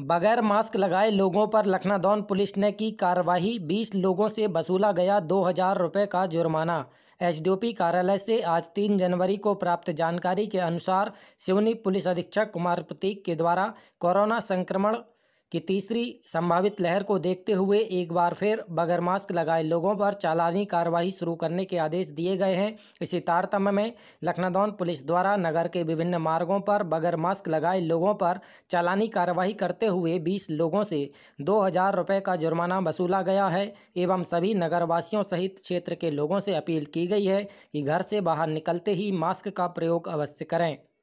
बगैर मास्क लगाए लोगों पर लखनादौन पुलिस ने की कार्रवाई बीस लोगों से वसूला गया दो हजार रुपये का जुर्माना एसडीओपी कार्यालय से आज तीन जनवरी को प्राप्त जानकारी के अनुसार सिवनी पुलिस अधीक्षक कुमार प्रतीक के द्वारा कोरोना संक्रमण कि तीसरी संभावित लहर को देखते हुए एक बार फिर बगैर मास्क लगाए लोगों पर चालानी कार्रवाई शुरू करने के आदेश दिए गए हैं इसी तारतम्य में लखनदौन पुलिस द्वारा नगर के विभिन्न मार्गों पर बगैर मास्क लगाए लोगों पर चालानी कार्रवाई करते हुए बीस लोगों से दो हज़ार रुपये का जुर्माना वसूला गया है एवं सभी नगरवासियों सहित क्षेत्र के लोगों से अपील की गई है कि घर से बाहर निकलते ही मास्क का प्रयोग अवश्य करें